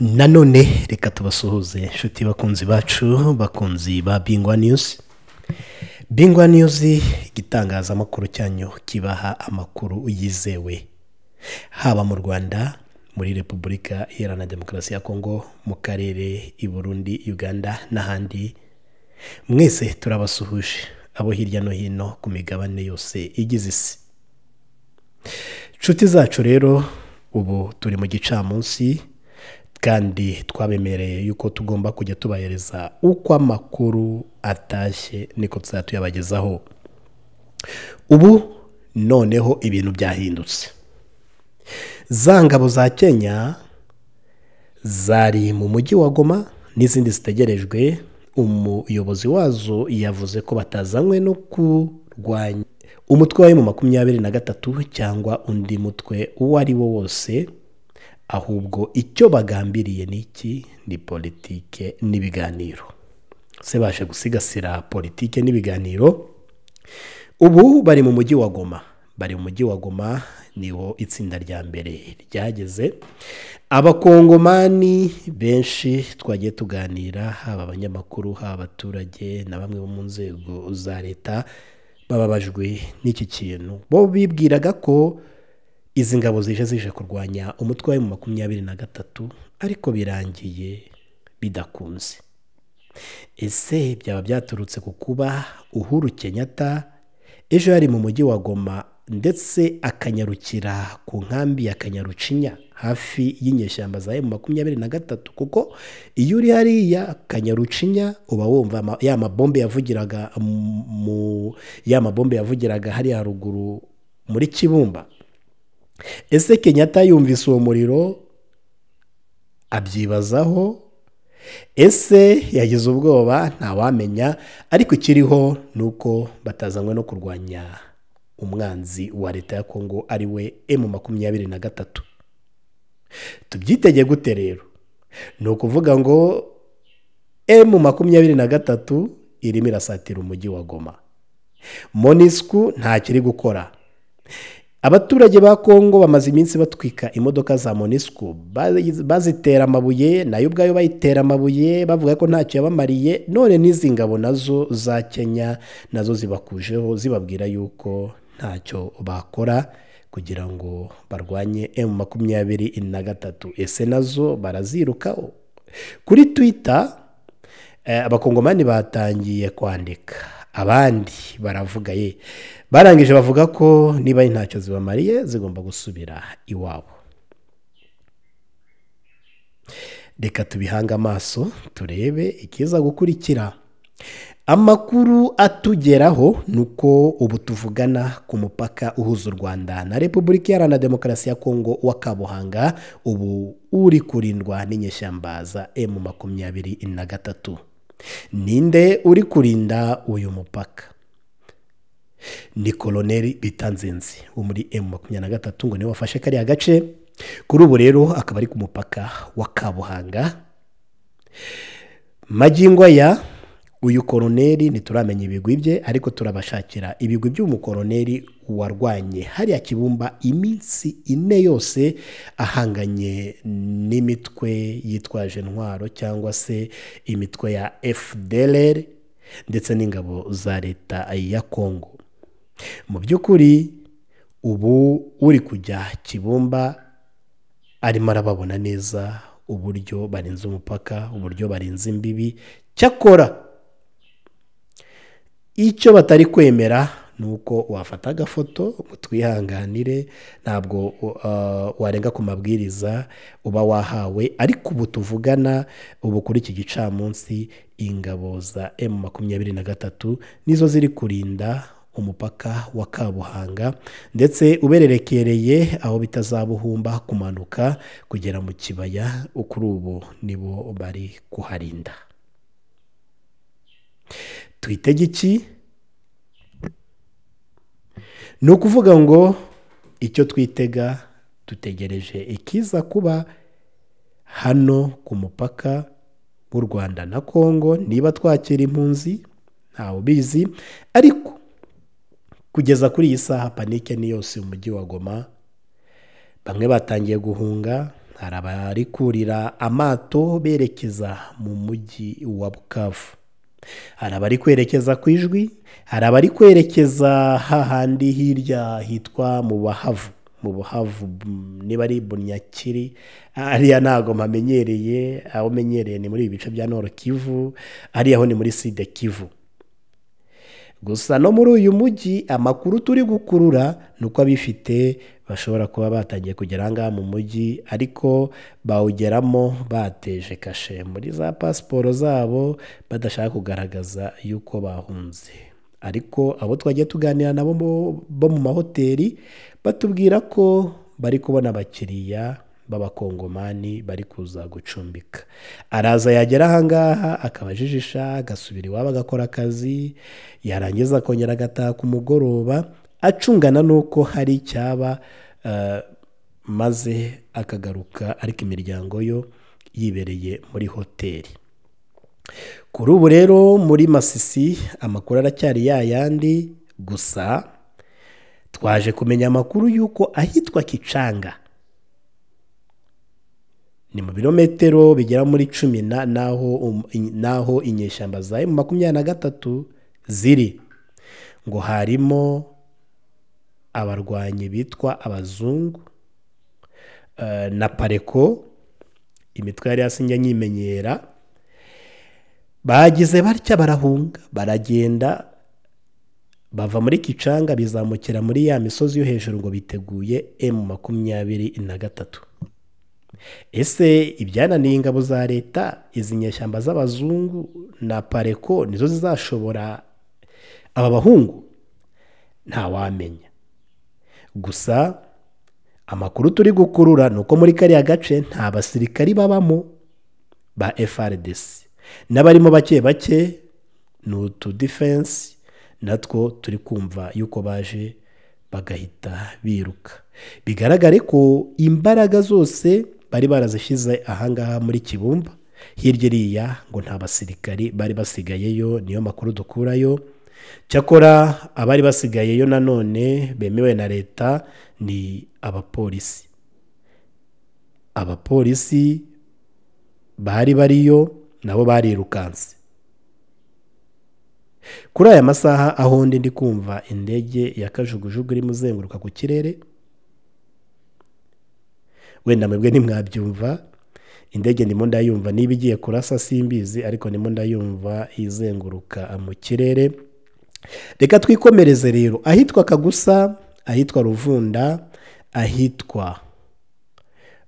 nanone reka tubasuhuze inshuti bakunzi bacu bakunzi ba bingwa niyuzi bingwa niyuzi igitangazamakuru cyanyu kibaha amakuru yizewe haba mu rwanda muri repubulika iharanira demokarasi ya kongo mu karere i burundi uganda n'ahandi mwese turabasuhuje abo hirya no hino ku migabane yose igize isi inshuti zacu rero ubu turi mu gicamunsi kandi twabemereye yuko tugomba kujya tubahereza uko amakuru atashye niko tuzajya tuyabagezaho ubu noneho ibintu byahindutse za ngabo za kenya zari mu mujyi wa goma n'izindi zitegerejwe umuyobozi wazo yavuze ko batazanywe no kurwanya umutwe wa emu makumyabiri na gatatu cyangwa undi mutwe uwo ari wo wose ahubwo icyo bagambiriye ni iki ni politike n'ibiganiro se baje gusigasira politike n'ibiganiro ubu bari mu mujyi wa goma bari mu mujyi wa goma niho itsinda rya mbere ryageze abakongomani benshi twagiye tuganira haba abanyamakuru haba abaturage na bamwe bo mu nzego za leta bababajwe n'iki kintu bo bibwiraga ko izi ngabo zije zije kurwanya umutwe wa makumyabiri na gatatu ariko birangiye bidakunze ese byaba byaturutse ku kuba uhuru Kenyatta ejo yari mu mujyi wa goma ndetse akanyarukira ku nkambi ya kanyarucinya hafi y'inyeshyamba za emu makumyabiri na gatatu kuko iyo uri hariya kanyarucinya uba wumva ya mabombe yavugiraga mu ya mabombe yavugiraga hariya haruguru muri kibumba ese Kenyatta yumvise uwo muriro abyibazaho ese yagize ubwoba ntawamenya ariko ikiriho ni uko batazanywe no kurwanya umwanzi wa leta ya kongo ari we emu makumyabiri na gatatu tubyitege gute rero ni ukuvuga ngo emu makumyabiri na gatatu irimo irasatira umujyi wa goma monisku ntacyo iri gukora abaturage ba kongo bamaze iminsi batwika imodoka za monisco bazitera amabuye nayo ubwayo bayitera amabuye bavuga ko ntacyo yabamariye none n'izi ngabo nazo za kenya nazo zibakujeho zibabwira yuko ntacyo bakora kugira ngo barwanye emu makumyabiri na gatatu ese nazo barazirukaho kuri twita eh, abakongomani batangiye kwandika abandi baravuga ye barangije bavuga ko niba ari ntacyo zibamariye zigomba gusubira iwabo reka tubihanga amaso turebe ikiza gukurikira amakuru atugeraho ni uko ubu tuvugana ku mupaka uhuza u rwanda na repubulika iharanira demokarasi ya kongo wa kabuhanga ubu uri kurindwa n'inyeshyamba za emu makumyabiri na gatatu ninde uri kurinda uyu mupaka ni koroneri bitanzenzi wo muri emu makumyabiri na gatatu ngo niwe wafashe kariya gace kuri ubu rero akaba ari ku mupaka wa kabuhanga magingo aya uyu koroneri ntituramenya ibigwi bye ariko turabashakira ibigwi by'umukoroneri warwanye hariya kibumba iminsi ine yose ahanganye n'imitwe yitwaje intwaro cyangwa se imitwe ya fdr ndetse n'ingabo za leta ya kongo mu by'ukuri ubu uri kujya kibumba arimo arababona neza uburyo barinze umupaka uburyo barinze imbibi cyakora icyo batari kwemera ni uko wafata agafoto twihanganire ntabwo uh, warenga ku mabwiriza uba wahawe ariko ubu tuvugana ubu kuri iki gicamunsi ingabo za M makumyabiri na gatatu nizo ziri kurinda umupaka wa kabuhanga ndetse ubererekereye aho bitazabuhumba kumanuka kugera mu kibaya kuri ubu nibo bari kuharinda twitege iki ni ukuvuga ngo icyo twitega dutegereje ikiza kuba hano ku mupaka w'u rwanda na congo niba twakira impunzi ntawe ubizi ariko kugeza kuri iyi saha panike ni yose umujyi wa goma bamwe batangiye guhunga hari abari kurira amato berekeza mu mujyi wa bukavu hari abari kwerekeza ku ijwi hari abari kwerekeza hahandi hirya hitwa mu bahavu mu buhavu mm, niba ari bunyakiri ariya ntabwo mpamenyereye aho umenyereye ni muri ibi bice bya noro kivu ariya ho ni muri side kivu gusa no muri uyu mujyi amakuru turi gukurura ni uko abifite bashobora kuba batangiye kugera aha mu mujyi ariko bawugeramo bateje kashe muri za pasiporo zabo badashaka kugaragaza yuko bahunze ariko abo twagiye tuganira nabo bo mu mahoteli batubwira ko bari kubona abakiriya b'abakongomani bari kuza gucumbika araza yagera ahangaha akabajijisha agasubira iwabo agakora akazi yarangiza akongera agataha ku mugoroba acungana n'uko hari icyaba eh, maze akagaruka ariko imiryango yo yibereye muri hoteli kuri ubu rero muri masisi amakuru aracyari ya yandi gusa twaje kumenya amakuru y'uko ahitwa kicanga ni mu birometero bigera muri cumi um, n'aho inyeshyamba za emu makumyabiri na gatatu ziri ngo harimo abarwanyi bitwa abazungu eh, na pareko imitwe yari yasinye nyimenyera bagize batya barahunga baragenda bava muri kicanga bizamukira muri ya misozi yo hejuru ngo biteguye emu makumyabiri na gatatu ese ibyananiye ingabo za leta izi nyeshyamba z'abazungu na pareko nizo zizashobora aba bahungu ntawamenya gusa amakuru turi gukurura ni uko muri kariya gace nta basirikari babamo ba FRDS n'abarimo bake bake ni utu defense natwo turi kumva yuko baje bagahita biruka bigaragare ko imbaraga zose bari barazishyize ahangaha muri kibumba hirya iriya ngo nta basirikari bari basigayeyo niyo makuru dukurayo cyakora abari basigayeyo nanone bemewe na leta ni abapolisi abapolisi bari bariyo nabo barirukanse kuri aya masaha aho ndi kumva indege ya kajugujugu irimo izenguruka ku kirere wenda mwebwe ntimwabyumva indege ndimo ndayumva niba igiye kurasa simbizi ariko ndimo ndayumva izenguruka mu kirere reka twikomereze rero ahitwa kagusa ahitwa ruvunda ahitwa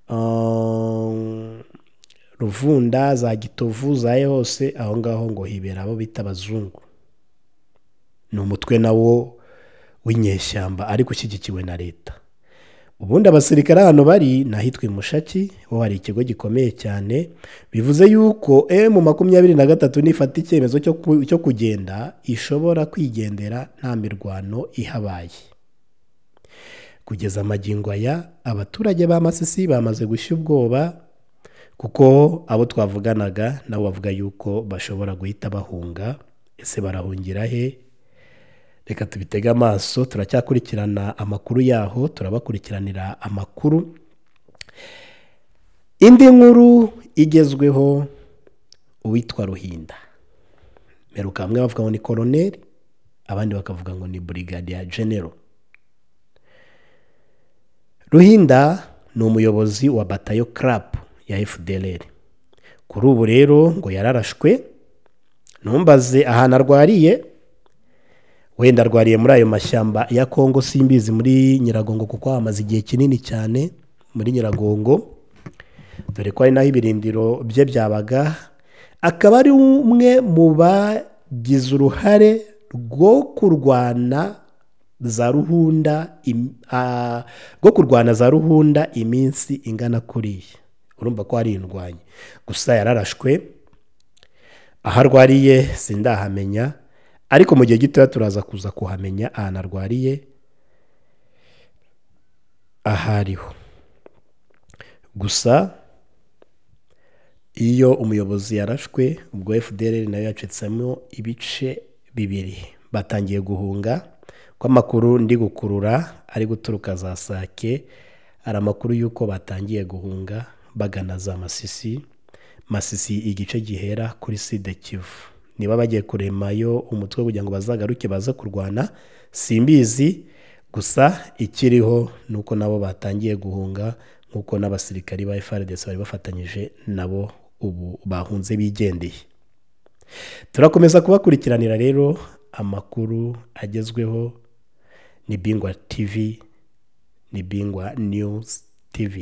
um, ruvunda za gitovu za hose aho ngaho ngo hibera abo bita abazungu ni umutwe nawo w'inyeshyamba ariko ushyigikiwe na leta ubundi abasirikare hano bari ni ahitwa mushaki ho hari ikigo gikomeye cyane bivuze yuko emu eh, makumyabiri na gatatu nifata icyemezo cyo kugenda ishobora kwigendera nta mirwano ihabaye kugeza amagingo aya abaturage b’amasisi bamaze gushya ubwoba kuko abo twavuganaga nabo bavuga yuko bashobora guhita bahunga ese barahungira he reka tubitege amaso turacyakurikirana amakuru yaho turabakurikiranira amakuru indi nkuru igezweho uwitwa ruhinda meruka bamwe bavuga ngo ni koroneri abandi bakavuga ngo ni burigadiya genero ruhinda ni umuyobozi wa batayo karapu ya fdr kuri ubu rero ngo yararashwe numbaze ahantu arwariye wenda arwariye muri ayo mashyamba ya kongo simbizi muri nyiragongo kuko hamaze igihe kinini cyane muri nyiragongo dore ko ari naho ibirindiro bye byabaga akaba ari umwe mu bagize uruhare rwo kurwana za ruhunda rwo kurwana za ruhunda iminsi ingana kuriya urumva ko hari indwanyi gusa yararashwe aho arwariye sindahamenya ariko mu gihe gitoya turaza kuza kuhamenya ahantu arwariye aho ariho gusa iyo umuyobozi yarashwe ubwo fdr nayo yacitsemo ibice bibiri batangiye guhunga ko amakuru ndi gukurura ari guturuka za sake hari amakuru y'uko batangiye guhunga bagana za masisi masisi igice gihera kuri sida kivu niba bagiye kuremayo umutwe kugira ngo bazagaruke baze kurwana simbizi gusa ikiriho ni uko nabo batangiye guhunga nk'uko n'abasirikari ba FRDC bari bafatanyije nabo ubu bahunze bigendeye turakomeza kubakurikiranira rero amakuru agezweho ni bingwa tv ni bingwa news tv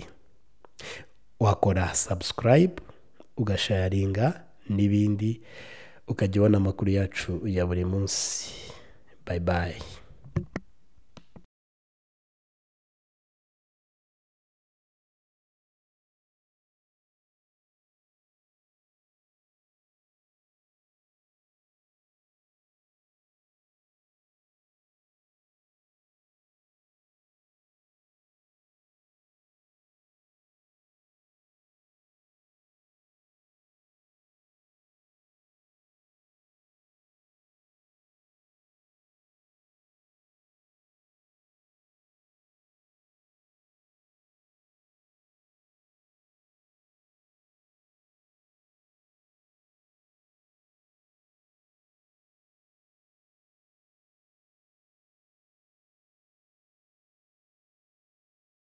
wakora subscribe ugasharinga n'ibindi ukajya ubona amakuru yacu ya buri munsi bayi bayi